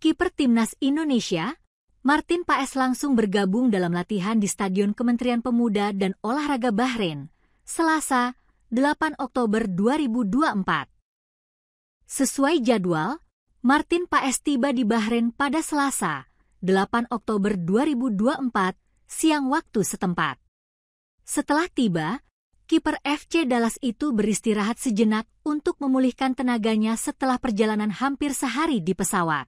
kiper timnas Indonesia, Martin Paes langsung bergabung dalam latihan di Stadion Kementerian Pemuda dan Olahraga Bahrain, Selasa, 8 Oktober 2024. Sesuai jadwal, Martin Paes tiba di Bahrain pada Selasa, 8 Oktober 2024, siang waktu setempat. Setelah tiba, kiper FC Dallas itu beristirahat sejenak untuk memulihkan tenaganya setelah perjalanan hampir sehari di pesawat.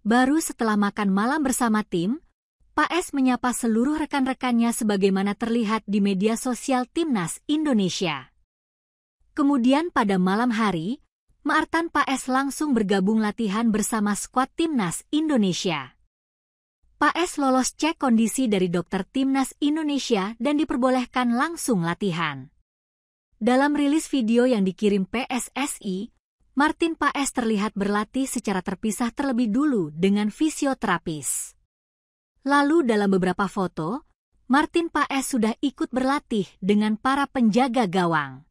Baru setelah makan malam bersama tim, Pak S menyapa seluruh rekan-rekannya sebagaimana terlihat di media sosial Timnas Indonesia. Kemudian pada malam hari, Martan Pak S langsung bergabung latihan bersama skuad Timnas Indonesia. Pak S lolos cek kondisi dari dokter Timnas Indonesia dan diperbolehkan langsung latihan. Dalam rilis video yang dikirim PSSI, Martin Paes terlihat berlatih secara terpisah terlebih dulu dengan fisioterapis. Lalu dalam beberapa foto, Martin Paes sudah ikut berlatih dengan para penjaga gawang.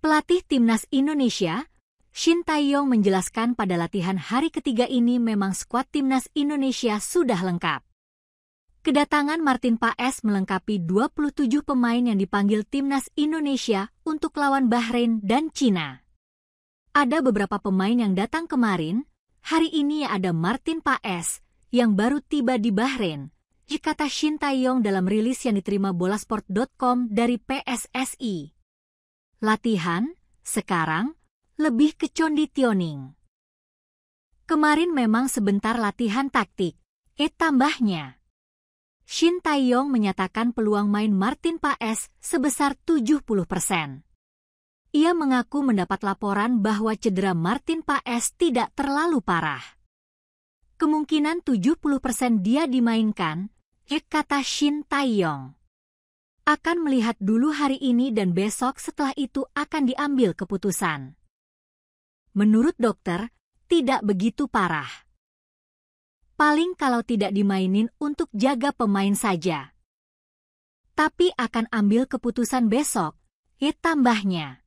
Pelatih timnas Indonesia, Shin Taeyong menjelaskan pada latihan hari ketiga ini memang skuad timnas Indonesia sudah lengkap. Kedatangan Martin Paes melengkapi 27 pemain yang dipanggil timnas Indonesia untuk lawan Bahrain dan Cina. Ada beberapa pemain yang datang kemarin. Hari ini ada Martin Paes yang baru tiba di Bahrain. Kata Shin Taeyong dalam rilis yang diterima bolasport.com dari PSSI. Latihan, sekarang, lebih ke tioning. Kemarin memang sebentar latihan taktik, eh tambahnya. Shin Taeyong menyatakan peluang main Martin Paes sebesar 70 persen ia mengaku mendapat laporan bahwa cedera Martin Paes tidak terlalu parah. Kemungkinan 70% dia dimainkan, kata Shin Taeyong. Akan melihat dulu hari ini dan besok setelah itu akan diambil keputusan. Menurut dokter, tidak begitu parah. Paling kalau tidak dimainin untuk jaga pemain saja. Tapi akan ambil keputusan besok, ya tambahnya.